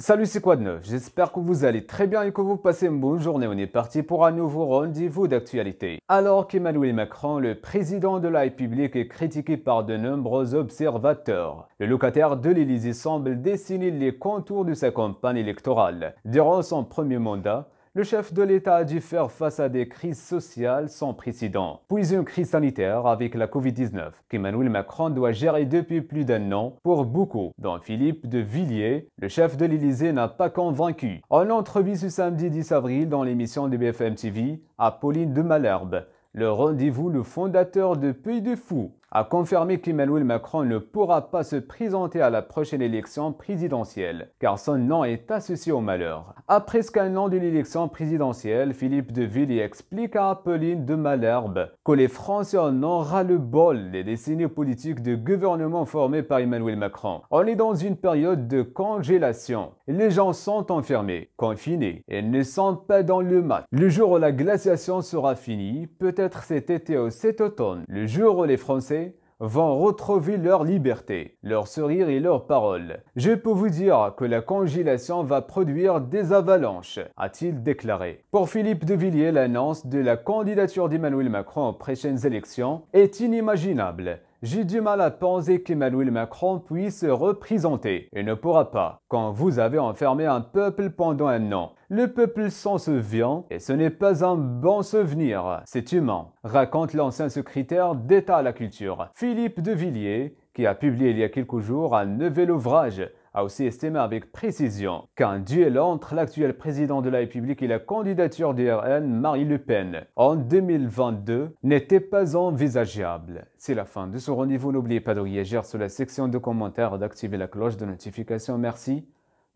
Salut, c'est quoi de neuf J'espère que vous allez très bien et que vous passez une bonne journée. On est parti pour un nouveau rendez-vous d'actualité. Alors qu'Emmanuel Macron, le président de la République, est critiqué par de nombreux observateurs, le locataire de l'Élysée semble dessiner les contours de sa campagne électorale. Durant son premier mandat, le chef de l'État a dû faire face à des crises sociales sans précédent, puis une crise sanitaire avec la Covid-19 qu'Emmanuel Macron doit gérer depuis plus d'un an pour beaucoup, dont Philippe de Villiers, le chef de l'Élysée n'a pas convaincu. En entrevue ce samedi 10 avril dans l'émission de BFM TV à Pauline de Malherbe, le rendez-vous le fondateur de Pays de Fous a confirmé qu'Emmanuel Macron ne pourra pas se présenter à la prochaine élection présidentielle, car son nom est associé au malheur. Après ce qu'un an de l'élection présidentielle, Philippe de Villiers explique à Apolline de Malherbe que les Français en ont ras le bol des décennies politiques de gouvernement formé par Emmanuel Macron. On est dans une période de congélation. Les gens sont enfermés, confinés, et ne sont pas dans le mat. Le jour où la glaciation sera finie, peut-être cet été ou cet automne, le jour où les Français vont retrouver leur liberté, leur sourire et leurs paroles. Je peux vous dire que la congélation va produire des avalanches, a-t-il déclaré. Pour Philippe de Villiers, l'annonce de la candidature d'Emmanuel Macron aux prochaines élections est inimaginable. J'ai du mal à penser qu'Emmanuel Macron puisse se représenter. Il ne pourra pas. Quand vous avez enfermé un peuple pendant un an, le peuple s'en souvient et ce n'est pas un bon souvenir. C'est humain, raconte l'ancien secrétaire d'État à la culture, Philippe de Villiers, qui a publié il y a quelques jours un nouvel ouvrage, a aussi estimé avec précision qu'un duel entre l'actuel président de la République et la candidature du RN, Marie Le Pen, en 2022, n'était pas envisageable. C'est la fin de ce rendez-vous. N'oubliez pas de réagir sur la section de commentaires, d'activer la cloche de notification. Merci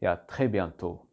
et à très bientôt.